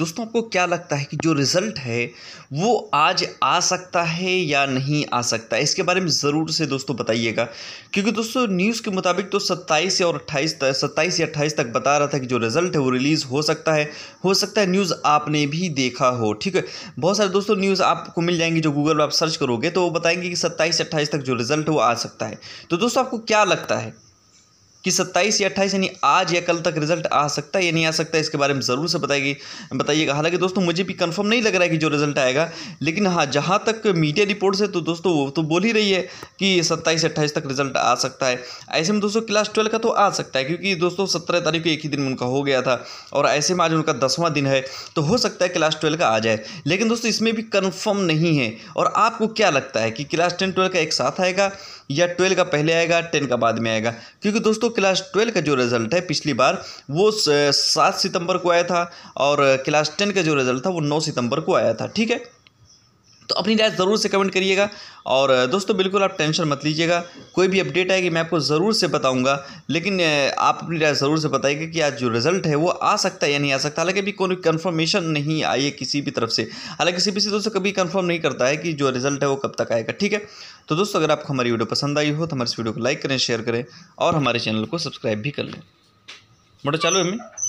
दोस्तों आपको क्या लगता है कि जो रिज़ल्ट है वो आज आ सकता है या नहीं आ सकता है इसके बारे में ज़रूर से दोस्तों बताइएगा क्योंकि दोस्तों न्यूज़ के मुताबिक तो 27 और 28 सत्ताईस या 28 तक बता रहा था कि जो रिज़ल्ट है वो रिलीज़ हो सकता है हो सकता है न्यूज़ आपने भी देखा हो ठीक है बहुत सारे दोस्तों न्यूज़ आपको मिल जाएंगी जो गूगल पर आप सर्च करोगे तो वो बताएंगे कि सत्ताईस अट्ठाईस तक जो रिज़ल्ट है वो आ सकता है तो दोस्तों आपको क्या लगता है कि 27 या 28 यानी आज या कल तक रिजल्ट आ सकता है या नहीं आ सकता है इसके बारे में ज़रूर से बताएगी बताइएगा हालांकि दोस्तों मुझे भी कंफर्म नहीं लग रहा है कि जो रिजल्ट आएगा लेकिन हाँ जहाँ तक मीडिया रिपोर्ट है तो दोस्तों वो तो बोल ही रही है कि सत्ताईस अट्ठाईस तक रिजल्ट आ सकता है ऐसे में दोस्तों क्लास ट्वेल्व का तो आ सकता है क्योंकि दोस्तों सत्रह तारीख को एक ही दिन उनका हो गया था और ऐसे में आज उनका दसवां दिन है तो हो सकता है क्लास ट्वेल्व का आ जाए लेकिन दोस्तों इसमें भी कन्फर्म नहीं है और आपको क्या लगता है कि क्लास टेन ट्वेल्व का एक साथ आएगा या ट्वेल्व का पहले आएगा टेन का बाद में आएगा क्योंकि दोस्तों क्लास ट्वेल्व का जो रिज़ल्ट है पिछली बार वो सात सितंबर को आया था और क्लास टेन का जो रिज़ल्ट था वो नौ सितंबर को आया था ठीक है तो अपनी राय ज़रूर से कमेंट करिएगा और दोस्तों बिल्कुल आप टेंशन मत लीजिएगा कोई भी अपडेट आएगी मैं आपको ज़रूर से बताऊंगा लेकिन आप अपनी राय ज़रूर से बताइएगा कि आज जो रिज़ल्ट है वो आ सकता है या नहीं आ सकता हालांकि अभी कोई कन्फर्मेशन नहीं आई है किसी भी तरफ से हालांकि सी बी दोस्तों कभी कन्फर्म नहीं करता है कि जो रिज़ल्ट है वो कब तक आएगा ठीक है तो दोस्तों अगर आपको हमारी वीडियो पसंद आई हो तो हमारे इस वीडियो को लाइक करें शेयर करें और हमारे चैनल को सब्सक्राइब भी कर लें मोटर चालू है